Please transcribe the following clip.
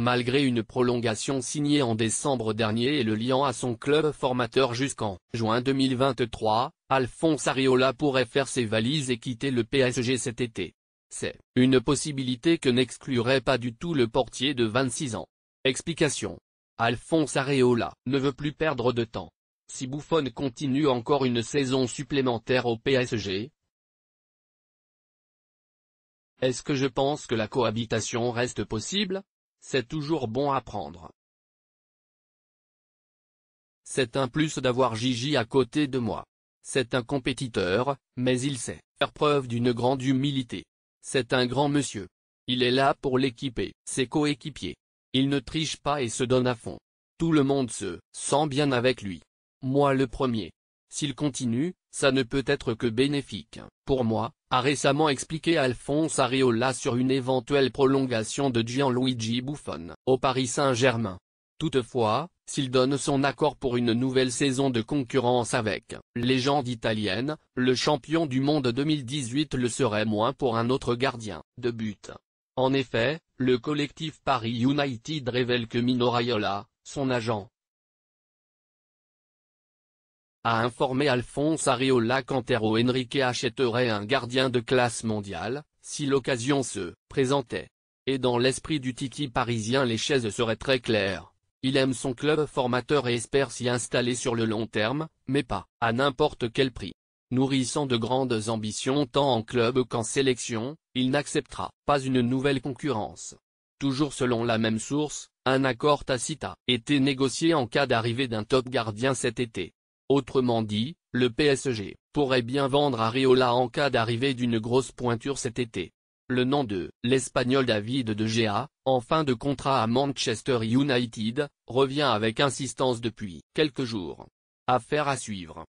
malgré une prolongation signée en décembre dernier et le liant à son club formateur jusqu'en juin 2023, Alphonse Areola pourrait faire ses valises et quitter le PSG cet été. C'est une possibilité que n'exclurait pas du tout le portier de 26 ans. Explication. Alphonse Areola ne veut plus perdre de temps. Si Bouffon continue encore une saison supplémentaire au PSG, est-ce que je pense que la cohabitation reste possible c'est toujours bon à prendre. C'est un plus d'avoir Gigi à côté de moi. C'est un compétiteur, mais il sait faire preuve d'une grande humilité. C'est un grand monsieur. Il est là pour l'équiper, ses coéquipiers. Il ne triche pas et se donne à fond. Tout le monde se sent bien avec lui. Moi le premier. S'il continue, ça ne peut être que bénéfique, pour moi, a récemment expliqué Alphonse Ariola sur une éventuelle prolongation de Gianluigi Buffon au Paris Saint-Germain. Toutefois, s'il donne son accord pour une nouvelle saison de concurrence avec légende italienne, le champion du monde 2018 le serait moins pour un autre gardien de but. En effet, le collectif Paris United révèle que Mino Raiola, son agent, a informé Alphonse Ariola qu'Antero Henrique achèterait un gardien de classe mondiale, si l'occasion se présentait. Et dans l'esprit du titi parisien les chaises seraient très claires. Il aime son club formateur et espère s'y installer sur le long terme, mais pas à n'importe quel prix. Nourrissant de grandes ambitions tant en club qu'en sélection, il n'acceptera pas une nouvelle concurrence. Toujours selon la même source, un accord tacite a été négocié en cas d'arrivée d'un top gardien cet été. Autrement dit, le PSG pourrait bien vendre Ariola en cas d'arrivée d'une grosse pointure cet été. Le nom de l'Espagnol David De Gea, en fin de contrat à Manchester United, revient avec insistance depuis quelques jours. Affaire à suivre.